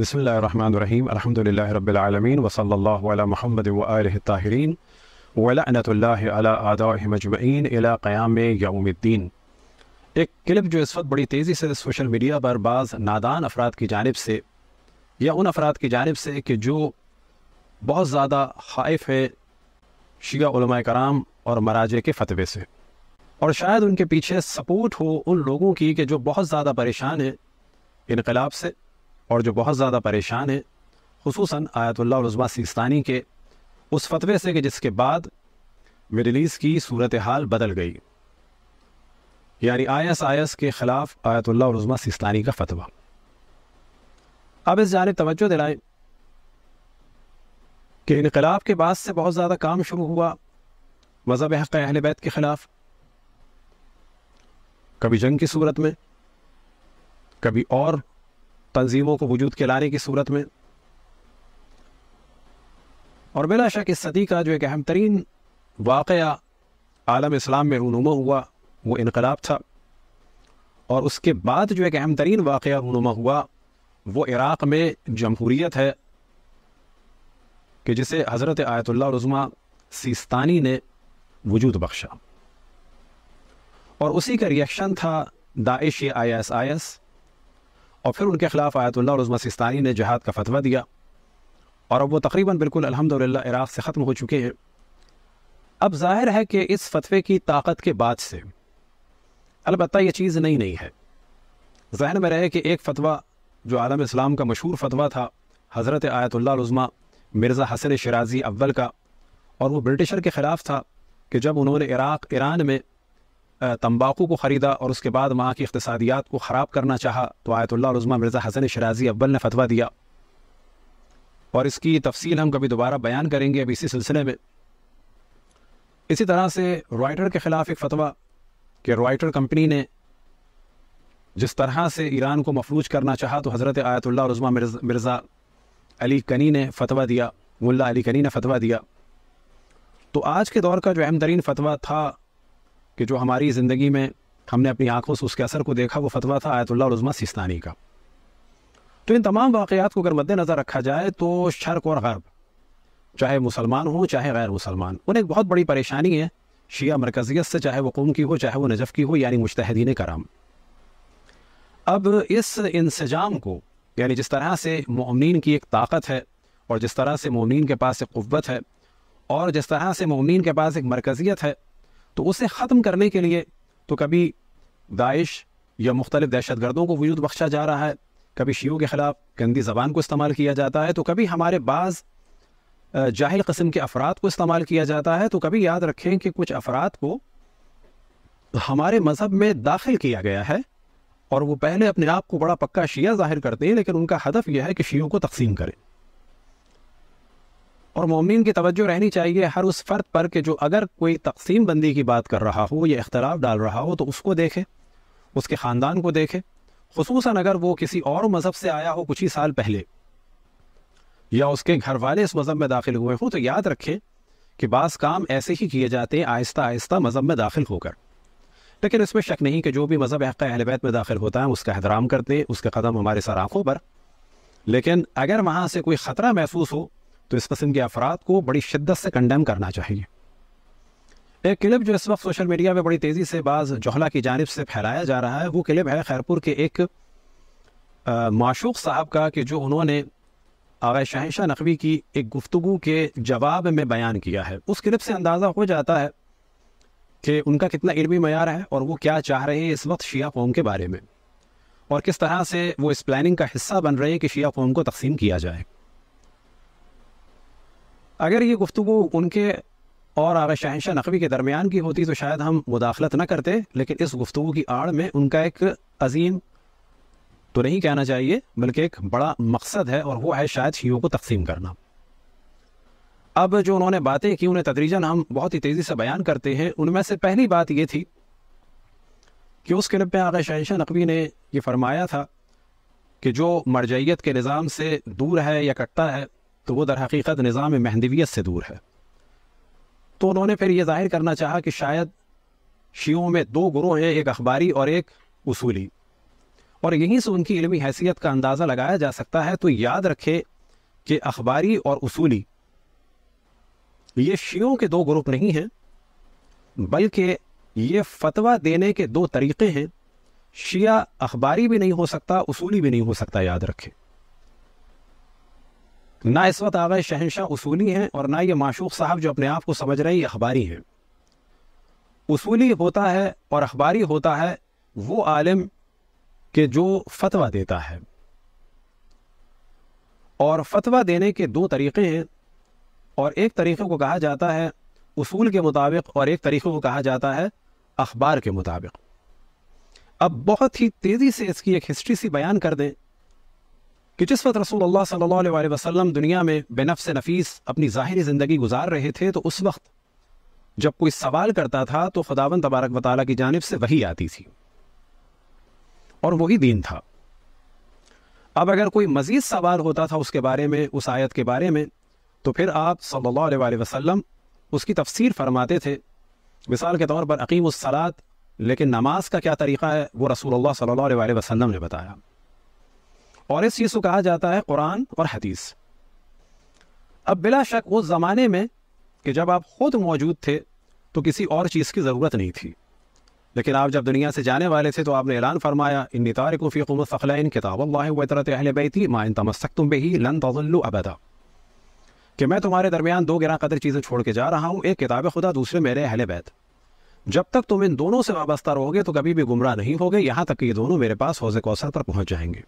बसमीम अलहमदिल्ला रबालमीन वसल्ला महमद वाहिरीन वलानतमजमैन क़याम यौमद्दीन एक क्लिप जो इस वक्त बड़ी तेज़ी से सोशल मीडिया पर बाज़ नादान अफराद की जानब से या उन अफराद की जानब से कि जो बहुत ज़्यादा हाइफ है शिया कराम और मराजे के फतवे से और शायद उनके पीछे सपोर्ट हो उन लोगों की कि जो बहुत ज़्यादा परेशान है इनकलाब से और जो बहुत ज़्यादा परेशान है खसूस आयतुल्ला सिस्तानी के उस फतवे से कि जिसके बाद मिडल ईस्ट की सूरत हाल बदल गई यानी आई एस आई एस के ख़िलाफ़ आयतुल्ला सिस्तानी का फतवा अब इस जानब तोज्जो दिलाए कि इनकलाब के बाद से बहुत ज़्यादा काम शुरू हुआ मज़हब हक़ अहल बैत के ख़िलाफ़ कभी जंग की सूरत में कभी और तंजीमों को वजूद के लाने की सूरत में और बिला शक इस सदी का जो एक अहम तरीन वाक़ आलम इस्लाम में रूनुमा हुआ वो इनकलाब था और उसके बाद जो एक अहम तरीन वाक़ रूनुमा हुआ वो इराक़ में जमहूरीत है कि जिसे हज़रत आयतुल्ला रज़मा सिस्तानी ने वजूद बख्शा और उसी का रिएक्शन था Daesh I S I S और फिर उनके खिलाफ आयतुल्ला रजमा सिस्तानी ने जहाद का फतवा दिया और अब वो तकरीबन बिल्कुल अलहमदिल्ला इराक़ से ख़त्म हो चुके हैं अब जाहिर है कि इस फतवे की ताकत के बाद से अलबत्त ये चीज़ नई नहीं है जहन में रहे कि एक फ़तवा जो आलम इस्लाम का मशहूर फतवा था हज़रत आयतुल्ला रजमा मिर्ज़ा हसन शराजी अव्वल का और वह ब्रिटिशर के ख़िलाफ़ था कि जब उन्होंने इराक़ ईरान में तंबाकू को ख़रीदा और उसके बाद वहाँ की इकतसादियात को ख़राब करना चाहा तो आयतुल्ला रज़मा मिर्ज़ा हसन शराजी अब्बल ने फतवा दिया और इसकी तफसील हम कभी दोबारा बयान करेंगे अभी इसी सिलसिले में इसी तरह से रॉयटर के ख़िलाफ़ एक फतवा कि रॉयटर कंपनी ने जिस तरह से ईरान को मफलूज करना चाहा तो हज़रत आयतुल्ला रज़मा मिर्ज़ा अली कनी ने फतवा दिया मुल्ला अली कनी ने फतवा दिया तो आज के दौर का जो अहम तरीन फतवा था कि जो हमारी ज़िंदगी में हमने अपनी आंखों से उसके असर को देखा वो फतवा था आयतुल्ला उज़मा सिस्तानी का तो इन तमाम वाक़ात को अगर मद्दनज़र रखा जाए तो शर्क और गर्ब चाहे मुसलमान हो चाहे गैर मुसलमान उन्हें एक बहुत बड़ी परेशानी है शिया मरकज़ियत से चाहे वो कौम की हो चाहे वो नजफ़ की हो यानी मुश्तहदीन कराम अब इस इंसजाम को यानी जिस तरह से ममिन की एक ताकत है और जिस तरह से ममिन के पास एक क़वत है और जिस तरह से ममिन के पास एक मरकज़ियत है तो उसे ख़त्म करने के लिए तो कभी दाइश या मुख्तलिफ दहशत गर्दों को वजूद बख्शा जा रहा है कभी शीयों के ख़िलाफ़ गंदी ज़बान को इस्तेमाल किया जाता है तो कभी हमारे बाज़ जाहिल कस्म के अफराद को इस्तेमाल किया जाता है तो कभी याद रखें कि कुछ अफराद को हमारे मज़हब में दाखिल किया गया है और वो पहले अपने आप को बड़ा पक्का शिया जाहिर करते हैं लेकिन उनका हदफ यह है कि शीयों को तकसीम करें और ममिन की तवज्जो रहनी चाहिए हर उस फ़र्द पर कि जो अगर कोई तकसीम बंदी की बात कर रहा हो या इख्तलाफ डाल रहा हो तो उसको देखे उसके ख़ानदान को देखे खसूस अगर वो किसी और मज़हब से आया हो कुछ ही साल पहले या उसके घर वाले इस मज़हब में दाखिल हुए हों तो याद रखें कि बास काम ऐसे ही किए जाते हैं आहिस्ता आहिस्ता मज़हब में दाखिल होकर लेकिन इसमें शक नहीं कि जो भी मज़हब हक़ अहलबैत में दाखिल होता है उसका एहतराम करते उसके कदम हमारे सर आँखों पर लेकिन अगर वहाँ से कोई ख़तरा महसूस हो तो इस किस्म के अफराद को बड़ी शिद्दत से कंडेम करना चाहिए एक क्लिप जो इस वक्त सोशल मीडिया में बड़ी तेज़ी से बाज़ जोहला की जानब से फैलाया जा रहा है वो क्लिप है खैरपुर के एक माशूक साहब का कि जो उन्होंने आगे शहशाह नकवी की एक गुफ्तु के जवाब में बयान किया है उस क्लिप से अंदाज़ा हो जाता है कि उनका कितना इलमी मैार है और वो क्या चाह रहे हैं इस वक्त शिया कौम के बारे में और किस तरह से वो इस प्लानिंग का हिस्सा बन रहे हैं कि शिया कौम को तकसीम किया जाए अगर ये गुफ्तु उनके और आगा शहनशाह नकवी के दरमियान की होती तो शायद हम मुदाखलत न करते लेकिन इस गुफ्तु की आड़ में उनका एक अजीम तो नहीं कहना चाहिए बल्कि एक बड़ा मकसद है और वो है शायद शीयों को तकसीम करना अब जो उन्होंने बातें की उन्हें तदरीजन हम बहुत ही तेज़ी से बयान करते हैं उनमें से पहली बात ये थी कि उस क्लिप में आगे शहनशाह नकवी ने यह फरमाया था कि जो मरजैत के निज़ाम से दूर है या कटता है तो वो दर हकीकत निज़ाम महदवियत से दूर है तो उन्होंने फिर ये जाहिर करना चाहा कि शायद शियों में दो गुरु हैं एक अखबारी और एक उसूली और यहीं से उनकी इलमी हैसियत का अंदाज़ा लगाया जा सकता है तो याद रखे कि अखबारी और उसूली ये शियों के दो ग्रुप नहीं हैं बल्कि ये फतवा देने के दो तरीक़े हैं शिया अखबारी भी नहीं हो सकता उसूली भी नहीं हो सकता याद रखें ना इस वक्त आगा शहनशाह उसूली हैं और ना ये माशूक साहब जो अपने आप को समझ रहे हैं अखबारी हैं उसूली होता है और अखबारी होता है वो आलिम के जो फतवा देता है और फतवा देने के दो तरीक़े हैं और एक तरीक़े को कहा जाता है उसूल के मुताबिक और एक तरीक़े को कहा जाता है अखबार के मुताबिक अब बहुत ही तेज़ी से इसकी एक हिस्ट्री सी बयान कर दें कि जिस वक्त रसूल सल्लल्लाहु अलैहि वसल्लम दुनिया में से नफीस अपनी ज़ाहरी ज़िंदगी गुजार रहे थे तो उस वक्त जब कोई सवाल करता था तो खुदावन तबारक वाल की जानब से वही आती थी और वही दीन था अब अगर कोई मज़ीद सवाल होता था उसके बारे में उस आयत के बारे में तो फिर आप सल्ला अलैहि उसकी तफसीर फरमाते थे मिसाल के तौर पर अकीम उस सलात लेकिन नमाज का क्या तरीक़ा है वो रसूल सल्लल्लाहु अलैहि वसल्लम ने बताया और इस चीज़ को कहा जाता है कुरान और हदीस अब बिला शक उस ज़माने में कि जब आप खुद मौजूद थे तो किसी और चीज़ की ज़रूरत नहीं थी लेकिन आप जब दुनिया से जाने वाले थे तो आपने ऐलान फरमाया इन तारकफ़ी किताब कि मैं तुम्हारे दरमियान दो गिरा कदर चीज़ें छोड़ के जा रहा हूँ एक किताब खुदा दूसरे मेरे अहल बैत जब तक तुम इन दोनों से वाबस्ता रहोगे तो कभी भी गुमराह नहीं होगे यहाँ तक कि ये दोनों मेरे पास हौज कौसर पर पहुँच जाएंगे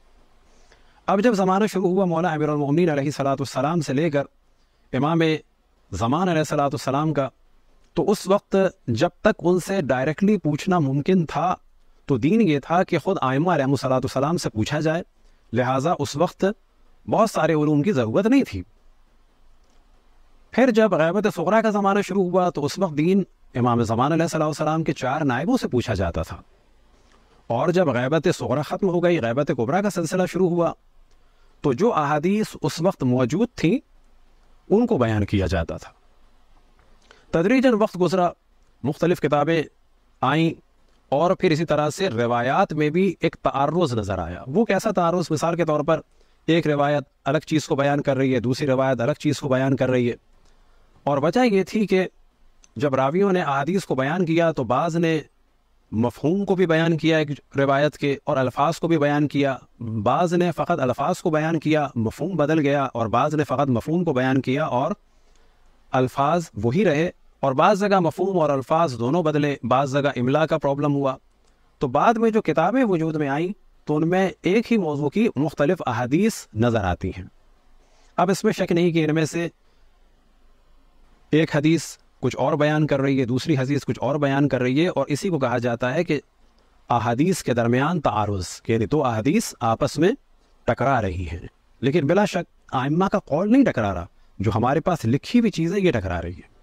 अब जब ज़माना शुरू हुआ मौला अमीर सलाम से लेकर इमाम ज़मान सलाम का तो उस वक्त जब तक उनसे डायरेक्टली पूछना मुमकिन था तो दीन ये था कि ख़ुद आयमा सलाम से पूछा जाए लिहाजा उस वक्त बहुत सारे ूम की ज़रूरत नहीं थी फिर जब गैबत सगरा का ज़माना शुरू हुआ तो उस वक्त दीन इमाम ज़मान सलाम के चार नायबों से पूछा जाता था और जब गैबत सगरा ख़त्म हो गई गैबत कुबरा का सिलसिला शुरू हुआ तो जो अहादीस उस वक्त मौजूद थी उनको बयान किया जाता था तदरीजन वक्त गुजरा मुख्तलिफ़ किताबें आईं और फिर इसी तरह से रवायात में भी एक तारुज नज़र आया वो कैसा तारुज मिसाल के तौर पर एक रिवायत अलग चीज़ को बयान कर रही है दूसरी रिवायत अलग चीज़ को बयान कर रही है और वजह ये थी कि जब रावियों ने अदीस को बयान किया तो बाज़ ने मफहूम को भी बयान किया एक रिवायत के और अल्फाज को भी बयान किया बाज़ ने फ़कत अल्फाज को बयान किया मफहम बदल गया और बाज़ ने फ़कत मफहम को बयान किया और अल्फाज वही रहे और बाज़ जगह मफहम और अल्फाज दोनों बदले बाज़ जगह इमला का प्रॉब्लम हुआ तो बाद में जो किताबें वजूद में आईं तो उनमें एक ही मौजू की मुख्तलिफ अहादीस नज़र आती हैं अब इसमें शक नहीं कि इनमें से एक हदीस कुछ और बयान कर रही है दूसरी हदीस कुछ और बयान कर रही है और इसी को कहा जाता है कि अहदीस के दरमियान तारुज के दो तो अदीस आपस में टकरा रही हैं लेकिन बिला शक आइम्मा का कौल नहीं टकरा रहा जो हमारे पास लिखी हुई चीज़ें ये टकरा रही है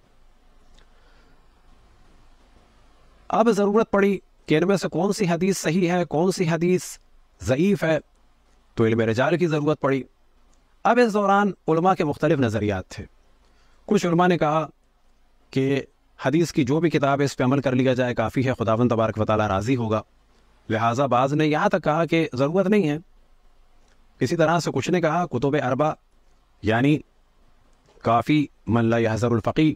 अब ज़रूरत पड़ी कि इनमें से कौन सी हदीस सही है कौन सी हदीस ज़यीफ़ है तो इल्म रजाल की ज़रूरत पड़ी अब इस दौरान उलमा के मुख्तलिफ नज़रियात थे कुछ उलमा ने कहा कि हदीस की जो भी किताब है इस पर अमल कर लिया जाए काफ़ी है खुदावन तबारक वाली राज़ी होगा लिहाजा बाज़ ने यहाँ तक तो कहा कि ज़रूरत नहीं है इसी तरह से कुछ ने कहा कुतुब अरबा यानी काफ़ी मल्ला हज़रफ़ी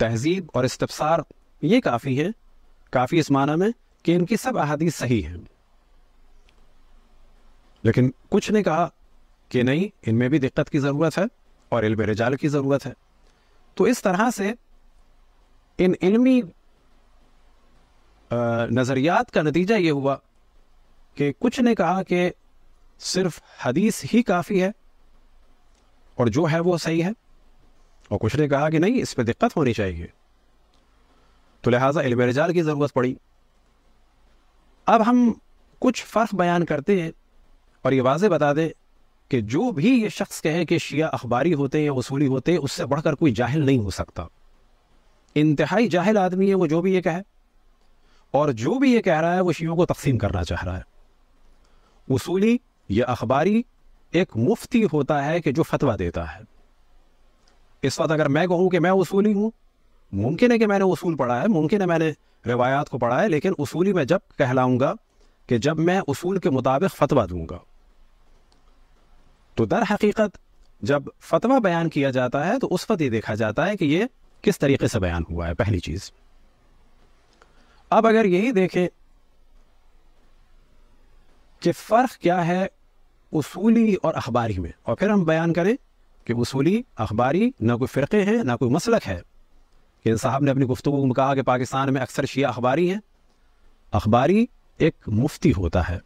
तहजीब और इस्तफसार ये काफ़ी है काफ़ी इस माना में कि इनकी सब अहदीस सही हैं लेकिन कुछ ने कहा कि नहीं इनमें भी दिक्कत की ज़रूरत है और इल्म रजाल की ज़रूरत है तो इस तरह से इन इलमी नज़रियात का नतीजा ये हुआ कि कुछ ने कहा कि सिर्फ हदीस ही काफ़ी है और जो है वो सही है और कुछ ने कहा कि नहीं इस पर दिक्कत होनी चाहिए तो लिहाजा इलम रजाल की ज़रूरत पड़ी अब हम कुछ फ़र्क बयान करते हैं और ये वाजे बता दें कि जो भी ये शख्स कहे कि शिया अखबारी होते हैं या उसूली होते हैं उससे बढ़कर कोई जाहिल नहीं हो सकता इंतहाई जाहिल आदमी है वो जो भी ये कहे और जो भी ये कह रहा है वो शियों को तकसीम करना चाह रहा है उसूली या अखबारी एक मुफ्ती होता है कि जो फतवा देता है इस वक्त अगर मैं कहूँ कि मैं उसूली हूँ मुमकिन है कि मैंने उसूल पढ़ा है मुमकिन है मैंने रिवायात को पढ़ा है लेकिन उसूली मैं जब कहलाऊँगा कि जब मैं उसूल के मुताबिक फतवा दूंगा तो दर हकीकत जब फतवा बयान किया जाता है तो उस वक्त ये देखा जाता है कि ये किस तरीके से बयान हुआ है पहली चीज़ अब अगर यही देखें कि फ़र्क क्या है उसूली और अखबारी में और फिर हम बयान करें कि उसूली अखबारी ना कोई फ़िरक़े हैं ना कोई मसलक है कि साहब ने अपनी गुफ्तु में कहा कि पाकिस्तान में अक्सर शिया अखबारी हैं अखबारी एक मुफ्ती होता है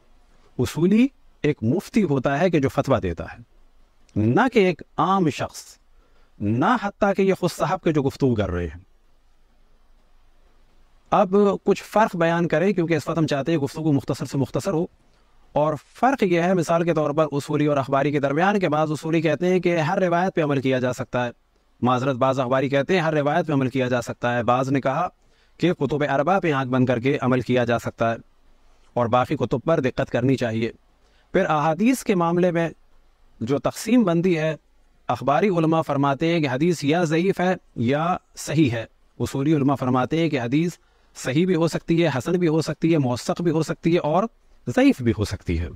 उसूली एक मुफ्ती होता है कि जो फतवा देता है ना कि एक आम शख्स ना हती कि ये खुद साहब के जो गुफ्तु कर रहे हैं अब कुछ फ़र्क बयान करें क्योंकि इस वक्त हम चाहते हैं गुफ्तु मुख्तसर से मुख्तसर हो और फ़र्क यह है मिसाल के तौर पर उसूली और अखबारी के दरमियान के बाद उसूली कहते हैं कि हर रिवायत पर अमल किया जा सकता है माजरत बाज़ अखबारी कहते हैं हर रिवायत पर अमल किया जा सकता है बाज़ ने कहा कि कुतुब अरबा पर आँख बंद करके अमल किया जा सकता है और बाकी कुतुब पर दिक्कत करनी चाहिए फिर अहादीस के मामले में जो तकसीम बंदी है अखबारी फरमाते हैं कि हदीस या ज़यीफ़ है या सही है उसूली उलमा फरमाते हैं कि हदीस सही भी हो सकती है हसन भी हो सकती है मौसक भी हो सकती है और ज़यीफ़ भी हो सकती है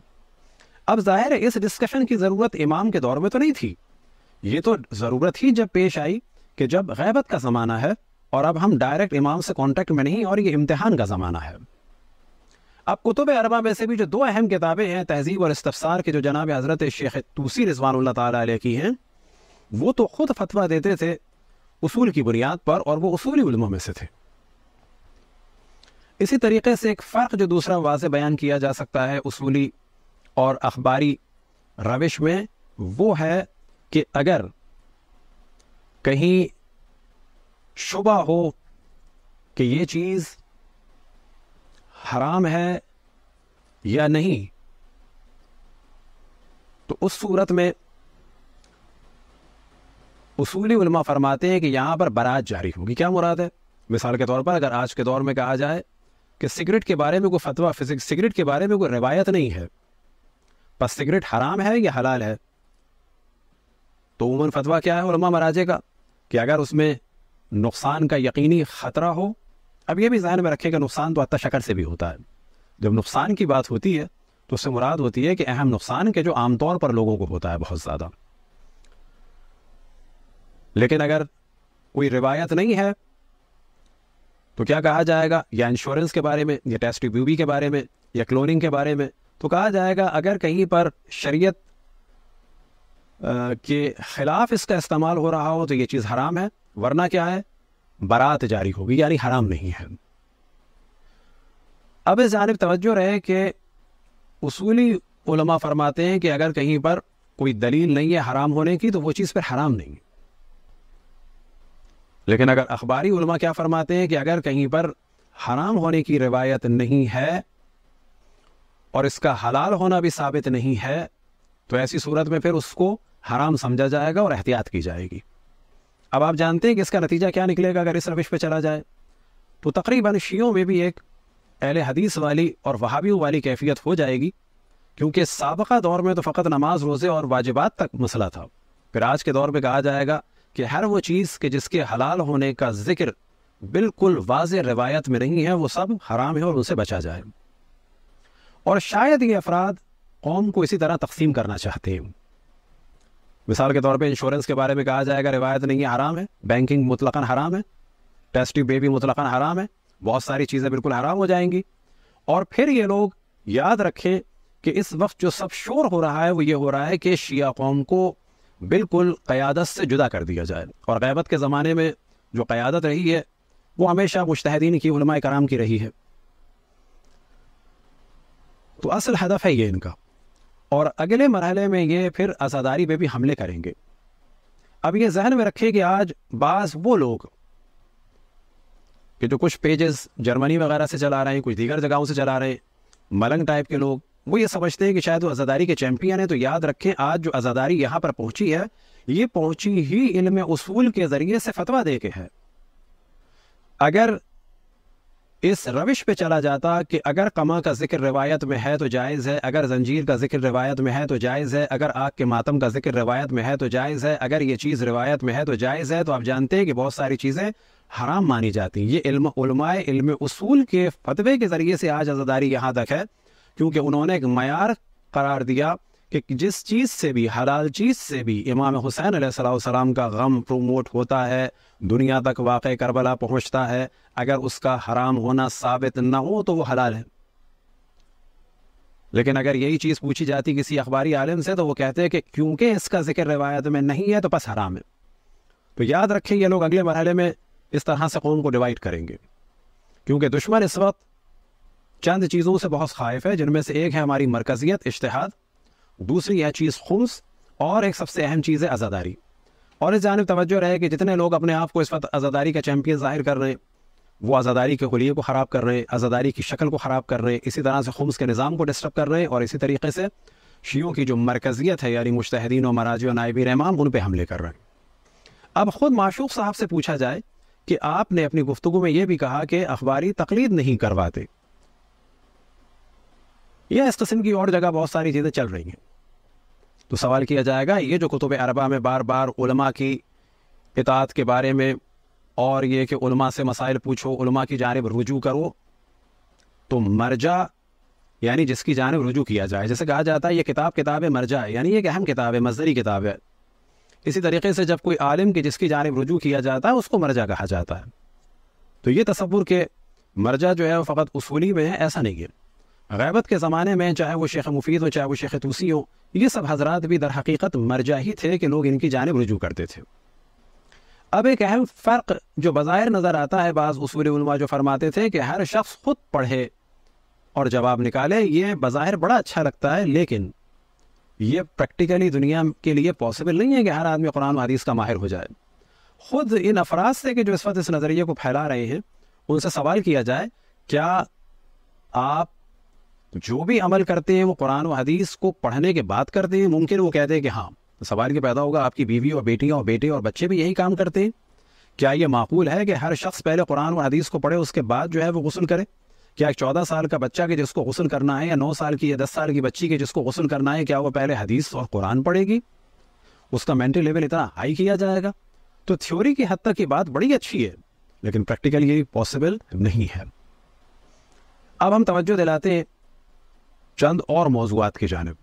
अब ज़ाहिर है इस डिस्कशन की ज़रूरत इमाम के दौर में तो नहीं थी ये तो ज़रूरत ही जब पेश आई कि जब गैबत का ज़माना है और अब हम डायरेक्ट इमाम से कॉन्टेक्ट में नहीं और ये इम्तहान का ज़माना है अब कुतुब अरबा में से भी जो दो अहम किताबें हैं तहजीब और इस्तफसार के जो जनाब हज़रत शेख तूसी रिजवान की हैं वो तो खुद फतवा देते थे उसूल की बुनियाद पर और वो उसूली उलमों में से थे इसी तरीके से एक फ़र्क जो दूसरा वाज बयान किया जा सकता है उसूली और अखबारी रविश में वो है कि अगर कहीं शुबा हो कि ये चीज़ हराम है या नहीं तो उस सूरत में उसूली उलमा फरमाते हैं कि यहाँ पर बारात जारी होगी क्या मुराद है मिसाल के तौर पर अगर आज के दौर में कहा जाए कि सिगरेट के बारे में कोई फतवा सिगरेट के बारे में कोई रिवायत नहीं है बस सिगरेट हराम है या हलाल है तो उमन फतवा क्या है उलमा मराजे का कि अगर उसमें नुकसान का यकीनी ख़तरा हो अब यह भी जहन में रखेगा नुकसान तो अत शक्र से भी होता है जब नुकसान की बात होती है तो उससे मुराद होती है कि अहम नुकसान के जो आमतौर पर लोगों को होता है बहुत ज़्यादा लेकिन अगर कोई रिवायत नहीं है तो क्या कहा जाएगा या इंश्योरेंस के बारे में या टेस्ट ब्यूबी के बारे में या क्लोनिंग के बारे में तो कहा जाएगा अगर कहीं पर शरीयत के ख़िलाफ़ इसका इस्तेमाल हो रहा हो तो ये चीज़ हराम है वरना क्या है बारात जारी होगी यानी हराम नहीं है अब इस जानब तवज्जो रहे कि उसूली उलमा फरमाते हैं कि अगर कहीं पर कोई दलील नहीं है हराम होने की तो वो चीज़ पर हराम नहीं लेकिन अगर अखबारी उलमा क्या फरमाते हैं कि अगर कहीं पर हराम होने की रिवायत नहीं है और इसका हलाल होना भी साबित नहीं है तो ऐसी सूरत में फिर उसको हराम समझा जाएगा और एहतियात की जाएगी अब आप जानते हैं कि इसका नतीजा क्या निकलेगा अगर इस रविश पर चला जाए तो तकरीबन शीयों में भी एक अहल हदीस वाली और वहाबियों वाली कैफियत हो जाएगी क्योंकि सबका दौर में तो फ़कत नमाज रोज़े और वाजिबात तक मसला था फिर आज के दौर में कहा जाएगा कि हर वो चीज़ के जिसके हलाल होने का जिक्र बिल्कुल वाज रवायत में नहीं है वो सब हराम है और उनसे बचा जाए और शायद ये अफराद कौम को इसी तरह तकसीम करना चाहते हैं मिसाल के तौर पे इंश्योरेंस के बारे में कहा जाएगा रिवायत नहीं है हराम है बैंकिंग मुतलकन हराम है टेस्टिंग बेबी मुतलकन हराम है बहुत सारी चीज़ें बिल्कुल हराम हो जाएंगी और फिर ये लोग याद रखें कि इस वक्त जो सब शोर हो रहा है वो ये हो रहा है कि शिया कौम को बिल्कुल क़्यादत से जुदा कर दिया जाए और गैबत के ज़माने में जो क़्यादत रही है वो हमेशा मुश्तदीन की उलमा कराम की रही है तो असल हदफ है ये इनका और अगले मरहले में ये फिर आज़ादारी पे भी हमले करेंगे अब ये जहन में रखें कि आज बास वो लोग कि जो कुछ पेजेस जर्मनी वगैरह से चला रहे हैं कुछ दीगर जगहों से चला रहे हैं मलंग टाइप के लोग वो ये समझते हैं कि शायद वो आज़ादारी के चैंपियन है तो याद रखें आज जो आज़ादारी यहाँ पर पहुंची है ये पहुंची ही इल्म उसूल के ज़रिए से फतवा दे के है अगर इस रविश पे चला जाता कि अगर कमा का जिक्र रिवायत में है तो जायज़ है अगर जंजीर का जिक्र रिवायत में है तो जायज़ है अगर आग के मातम का जिक्र रिवायत में है तो जायज़ है अगर ये चीज़ रिवायत में है तो जायज़ है तो आप जानते हैं कि बहुत सारी चीज़ें हराम मानी जाती हैं ये इल्म उलमाए इल्म उसूल के फतवे के ज़रिए से आज आज़ादारी यहाँ तक है क्योंकि उन्होंने एक मैार करार दिया कि जिस चीज़ से भी हलाल चीज़ से भी इमाम हुसैन सलाम का गम प्रोमोट होता है दुनिया तक वाक़ करबला पहुँचता है अगर उसका हराम होना साबित ना हो तो वो हलाल है लेकिन अगर यही चीज़ पूछी जाती किसी अखबारी आलम से तो वो कहते हैं कि क्योंकि इसका जिक्र रिवायत में नहीं है तो बस हराम है तो याद रखें ये लोग अगले मरहले में इस तरह से कौम को डिवाइड करेंगे क्योंकि दुश्मन इस वक्त चंद चीज़ों से बहुत खाइफ है जिनमें से एक है हमारी मरकजियत इश्तहाद दूसरी है चीज़ खुम्स और एक सबसे अहम चीज़ है आज़ादारी और इस जानब तवज्जो रहे कि जितने लोग अपने आप को इस वक्त आज़ादारी का चैम्पियन ज़ाहिर कर रहे हैं वो आज़ादारी के खुलिए को ख़राब कर रहे हैं आज़ादारी की शक्ल को ख़राब कर रहे हैं इसी तरह से खुम्स के निज़ाम को डिस्टर्ब कर रहे हैं और इसी तरीके से शीयों की जो मरकजियत है यानी मुश्तहदीन और मराज नायबी रहमान उन पर हमले कर रहे हैं अब ख़ुद माशूक साहब से पूछा जाए कि आपने अपनी गुफ्तु में यह भी कहा कि अखबारी तकलीद नहीं करवाते या इस किस्म की और जगह बहुत सारी चीज़ें चल रही हैं तो सवाल किया जाएगा ये जो कुतुब अरबा में बार बार उलमा की इतात के बारे में और ये कि उलमा से मसाइल पूछो उलमा की जानब रुजू करो तो मर्जा यानी जिसकी जानब रुजू किया जाए जैसे कहा जाता है ये किताब किताब है यानी एक अहम किताब है मजदरी किताब है इसी तरीके से जब कोई आलिम की जिसकी जानब रुजू किया जाता है उसको मर्जा कहा जाता है तो ये तस्वुर के मर्जा जो है वो फ़कत उसूली में है ऐसा नहीं है गैबत के ज़माने में चाहे वो शेख मुफीद हो चाहे वो शेख तूसी हो ये सब हजरात भी दर हकीकत मरजा ही थे कि लोग इनकी जानब रजू करते थे अब एक अहम फ़र्क जो बाहिर नज़र आता है बाज़ उसूलमा जो फरमाते थे कि हर शख्स खुद पढ़े और जवाब निकाले ये बाहिर बड़ा अच्छा लगता है लेकिन ये प्रैक्टिकली दुनिया के लिए पॉसिबल नहीं है कि हर आदमी कुरान हदीस का माहिर हो जाए ख़ुद इन अफराज से कि जो इस वक्त इस नज़रिए को फैला रहे हैं उनसे सवाल किया जाए क्या आप जो भी अमल करते हैं वो कुरान और हदीस को पढ़ने के बाद करते हैं मुमकिन वो कहते हैं कि हाँ सवाल ये पैदा होगा आपकी बीवी और बेटियाँ और बेटे और बच्चे भी यही काम करते हैं क्या ये माकूल है कि हर शख्स पहले कुरान और हदीस को पढ़े उसके बाद जो है वो गसल करे क्या एक चौदह साल का बच्चा के जिसको गसल करना है या नौ साल की या दस साल की बच्ची के जिसको गसल करना है क्या वो पहले हदीस और कुरान पढ़ेगी उसका मेंटल लेवल इतना हाई किया जाएगा तो थ्योरी की हद तक ये बात बड़ी अच्छी है लेकिन प्रैक्टिकली ये पॉसिबल नहीं है अब हम तवज्जो दिलाते हैं चंद और मौजूद की जानब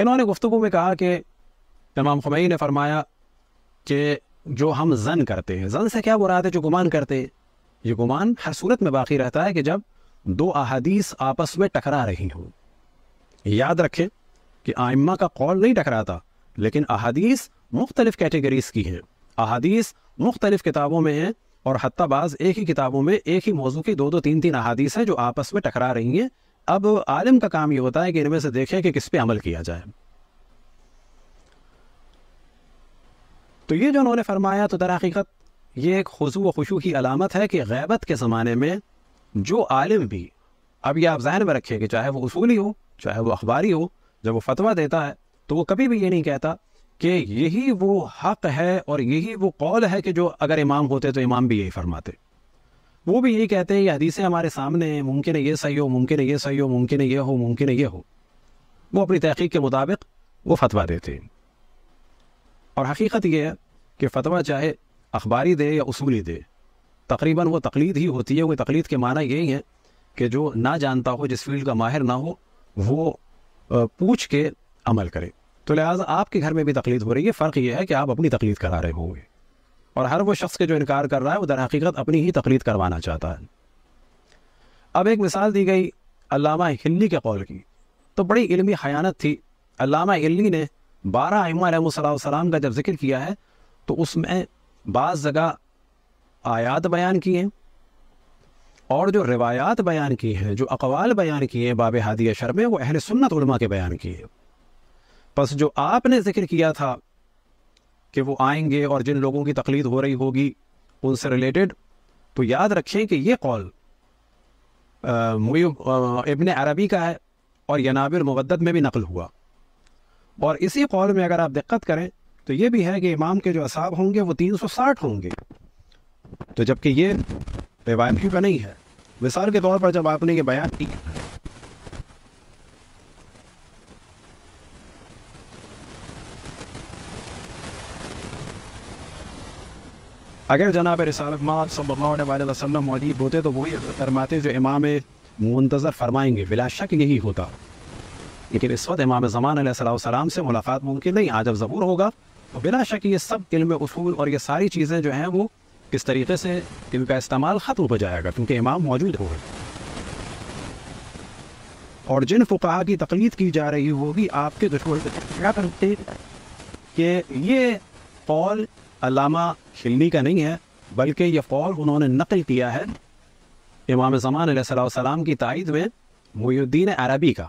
इन्होंने गुफ्तु में कहा कि तमाम खमई ने फरमाया कि जो हम जन करते हैं जन से क्या बुरा है जो गुमान करते हैं ये गुमान हर सूरत में बाकी रहता है कि जब दो अहदीस आपस में टकरा रही हों याद रखें कि आइम्मा का कौल नहीं टकराता लेकिन अहदीस मुख्तलिफ़ कैटेगरीज़ की हैं अहदीस मुख्तलिफ़ किताबों में हैं और बाज़ एक ही किताबों में एक ही मौजू की दो दो तीन तीन अहादीस हैं जो आपस में टकरा रही हैं अब आलम का काम ये होता है कि इनमें से देखें कि किस पे अमल किया जाए तो ये जो उन्होंने फरमाया तो दरहकीकत ये एक खजू व खुशू की अलामत है कि गैबत के ज़माने में जो आलिम भी अब यह आप जहन में रखें कि चाहे वो उसूली हो चाहे वो अखबारी हो जब वो फतवा देता है तो वो कभी भी ये नहीं कहता कि यही वो हक़ है और यही वो कौल है कि जो अगर इमाम होते तो इमाम भी यही फरमाते वो भी यही कहते हैं ये हदीसें हमारे सामने हैं मुमकिन है ये सही हो मुमकिन है ये सही हो मुमकिन है ये हो मुमकिन है ये हो वो अपनी तहकीक के मुताबिक वो फतवा देते हैं और हकीकत यह है कि फतवा चाहे अखबारी दे या उसूली दे तकरीबन वो तकलीद ही होती है वो तकलीद के माना यही है कि जो ना जानता हो जिस फील्ड का माहिर ना हो वो पूछ के अमल करे तो लिहाजा आपके घर में भी तकलीद हो रही है फ़र्क यह है कि आप अपनी तकलीद करा रहे होंगे और हर वो शख्स के जो इनकार कर रहा है वो दर हकीकत अपनी ही तकलीद करवाना चाहता है अब एक मिसाल दी गई अलामा हिली के कौल की तो बड़ी इलमी हयानत थी अलामा हिली ने बारह इमाम का जब जिक्र किया है तो उसमें बाज़ जगह आयात बयान किए हैं और जो रिवायात बयान की हैं जो अकवाल बयान किए हैं बाब हादिया शर में वो अहल सुन्नत उलमा के बयान किए बस जो आपने जिक्र किया था कि वो आएंगे और जिन लोगों की तकलीफ हो रही होगी उनसे रिलेटेड तो याद रखें कि ये कॉल इबन अरबी का है और यनाबिर मुवदत में भी नकल हुआ और इसी कॉल में अगर आप दिक्कत करें तो ये भी है कि इमाम के जो असाब होंगे वो तीन सौ साठ होंगे तो जबकि ये रिवायती का नहीं है मिसाल के तौर पर जब आपने ये बयान किया अगर जनाब रसाल वसल्लम मौजूद होते तो वही फरमाते जो इमाम मुंतज़र फरमाएंगे बिला शक यही होता लेकिन इस वक्त इमाम ज़मान से मुलाकात मुमकिन नहीं आज अब ज़बूर होगा तो बिला शक ये सब इल्म उसूल और ये सारी चीज़ें जो हैं वो किस तरीके से इनका इस्तेमाल ख़त्म हो जाएगा क्योंकि इमाम मौजूद हो और जिन फुका की तकलीद की जा रही होगी आपके दुश्मन क्या करते कि ये कौल अलामा खिलनी का नहीं है बल्कि यह कौल उन्होंने नकल किया है इमाम जमान सलाम की तइद में मुहुद्दीन अरबी का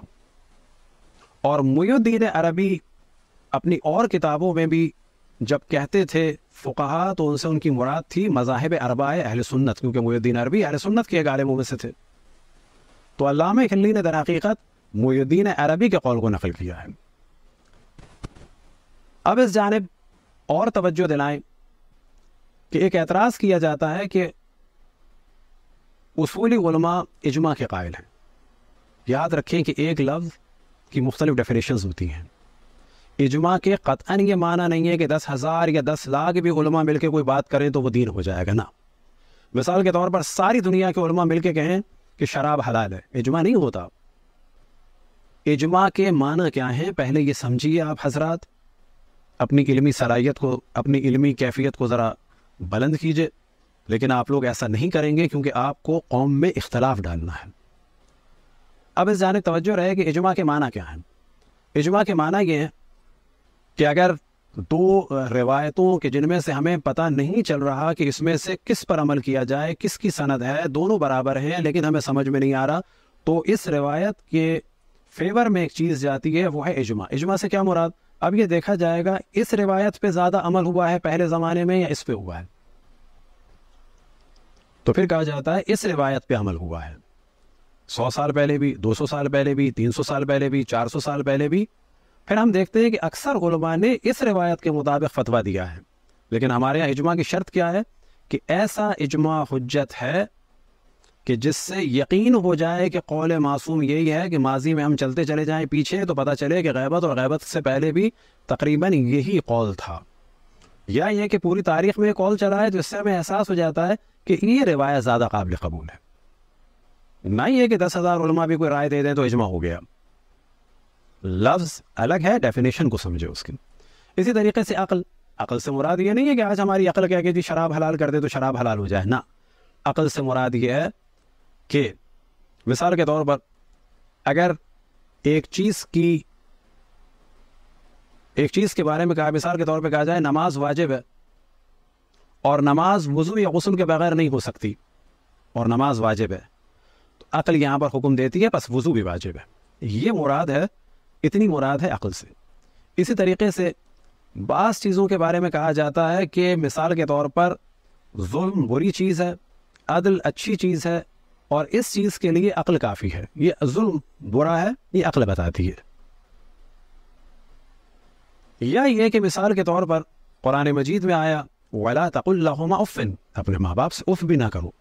और मुहुद्दीन अरबी अपनी और किताबों में भी जब कहते थे फ़ुकाहा तो उनसे उनकी मुराद थी मजाहब अरबा अहल सुन्नत क्योंकि मुहुद्दीन अरबी अहल सुन्नत के गालिबों में से थे तो अलाम खिल्ली ने दरहकीकत मुहुद्दीन अरबी के कौल को नकल किया है अब इस जानब और तवज्जो दिलाएं कि एक एतराज़ किया जाता है कि उसूली उलमा इजमा के कायल हैं याद रखें कि एक लफ्ज़ की मुख्तलिफ़ डेफिनेशन होती हैं इजमा के कतन ये माना नहीं है कि दस हज़ार या दस लाख भी उलमा मिल के कोई बात करें तो वह दीन हो जाएगा ना मिसाल के तौर पर सारी दुनिया के उलमा मिल के कहें कि शराब हलाल है इजमा नहीं होता इजमा के माना क्या है पहले ये समझिए आप हजरात अपनी इलमी सलाहियत को अपनी इलमी कैफियत को ज़रा बुलंद कीजिए लेकिन आप लोग ऐसा नहीं करेंगे क्योंकि आपको कौम में इख्तलाफ डालना है अब इस जान तवज्जो रहे कि इजमा के माना क्या है इजमा के माना ये है कि अगर दो रिवायतों के जिनमें से हमें पता नहीं चल रहा कि इसमें से किस पर अमल किया जाए किसकी सनद है दोनों बराबर हैं लेकिन हमें समझ में नहीं आ रहा तो इस रिवायत के फेवर में एक चीज़ जाती है वो है इजमा इजमा से क्या मुराद अब ये देखा जाएगा इस रिवायत पे ज़्यादा अमल हुआ है पहले ज़माने में या इस पे हुआ है तो फिर कहा जाता है इस रिवायत पे अमल हुआ है सौ साल पहले भी दो सौ साल पहले भी तीन सौ साल पहले भी चार सौ साल पहले भी फिर हम देखते हैं कि अक्सर उलमा ने इस रिवायत के मुताबिक फतवा दिया है लेकिन हमारे यहाँ इजमा की शर्त क्या है कि ऐसा इजमा हजत है कि जिससे यकीन हो जाए कि कौल मासूम यही है कि माजी में हम चलते चले जाएं पीछे तो पता चले कि गैबत और गैबत से पहले भी तकरीबन यही कौल था या ये कि पूरी तारीख में कौल चला है तो इससे हमें एहसास हो जाता है कि ये रिवायत ज़्यादा काबिल कबूल है ना ही है कि दस हज़ार भी कोई राय दे दें तो इजमा हो गया लफ्ज़ अलग है डेफिनेशन को समझे उसकी इसी तरीके से अकल अकल से मुराद ये नहीं है कि आज हमारी अकल कह के जी शराब हलाल कर दे तो शराब हलाल हो जाए ना अकल से मुराद ये है कि मिसाल के तौर पर अगर एक चीज़ की एक चीज़ के बारे में कहा मिसाल के तौर पर कहा जाए नमाज वाजिब है और नमाज वज़ू या गसल के बगैर नहीं हो सकती और नमाज वाजिब है तो अकल यहाँ पर हुक्म देती है बस वज़ू भी वाजिब है ये मुराद है इतनी मुराद है अकल से इसी तरीके से बास चीज़ों के बारे में कहा जाता है कि मिसाल के तौर पर जुल्म बुरी चीज़ है अदल अच्छी चीज़ है और इस चीज़ के लिए अक्ल काफ़ी है ये जुल्म बुरा है ये अकल बताती है या ये कि मिसाल के तौर पर कुरान मजीद में आया वला तकुल्लहुमा उफ़िन अपने माँ बाप से उफ़ भी ना करो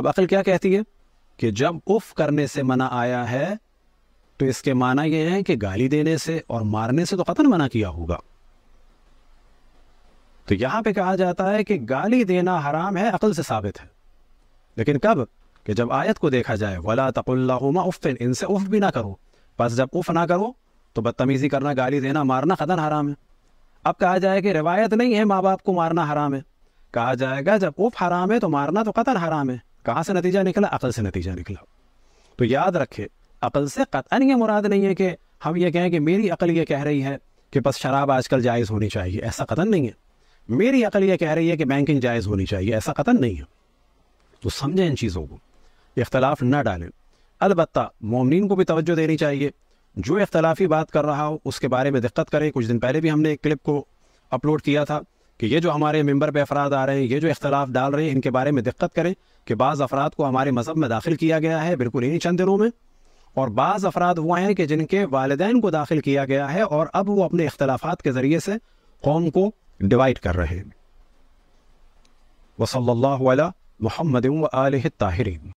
अब अकल क्या कहती है कि जब उफ़ करने से मना आया है तो इसके माना यह है कि गाली देने से और मारने से तो कतन मना किया होगा तो यहां पे कहा जाता है कि गाली देना हराम है अकल से साबित है लेकिन कब कि जब आयत को देखा जाए वला तकुल्लाहुमा उफ़िन इनसे उफ़ भी ना करो बस जब उफ़ ना करो तो बदतमीज़ी करना गाली देना मारना ख़तन हराम है अब कहा जाए कि रिवायत नहीं है माँ बाप को मारना हराम है कहा जाएगा जब उफ़ हराम है तो मारना तो कतन हराम है कहाँ से नतीजा निकला अकल से नतीजा निकला तो याद रखे अकल से कतन ये मुराद नहीं है कि हम ये कहें कि मेरी अकल ये कह रही है कि बस शराब आजकल जायज़ होनी चाहिए ऐसा कतन नहीं है मेरी अकल ये कह रही है कि बैंकिंग जायज़ होनी चाहिए ऐसा कतन नहीं है तो समझें इन चीज़ों को इख्तलाफ ना डालें अलबत् ममिन को भी तोज्जो देनी चाहिए जो इख्तलाफी बात कर रहा हो उसके बारे में दिक्कत करें कुछ दिन पहले भी हमने एक क्लिप को अपलोड किया था कि ये जो हमारे मेम्बर पे अफराद आ रहे हैं ये जो इख्तलाफ डाल रहे हैं इनके बारे में दिक्कत करें कि बाज़ अफराद को हमारे मज़हब में दाखिल किया गया है बिल्कुल इन्हीं चंद दिनों में और बाज़ अफराद वह हैं कि जिनके वालदेन को दाखिल किया गया है और अब वो अपने अख्तलाफा के ज़रिए से कौम को डिवाइड कर रहे हैं वसल्ला محمد وآله الطاهرين